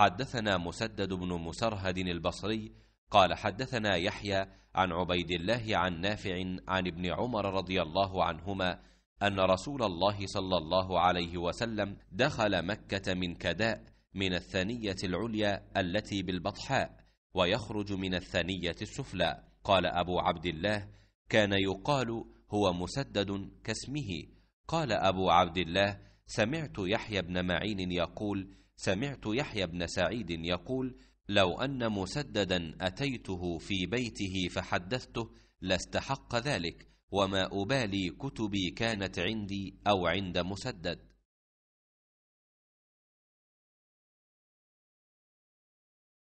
حدثنا مسدد بن مسرهد البصري قال حدثنا يحيى عن عبيد الله عن نافع عن ابن عمر رضي الله عنهما ان رسول الله صلى الله عليه وسلم دخل مكه من كداء من الثنيه العليا التي بالبطحاء ويخرج من الثنيه السفلى قال ابو عبد الله كان يقال هو مسدد كاسمه قال ابو عبد الله سمعت يحيى بن معين يقول سمعت يحيى بن سعيد يقول لو ان مسددا اتيته في بيته فحدثته لاستحق ذلك وما ابالي كتبي كانت عندي او عند مسدد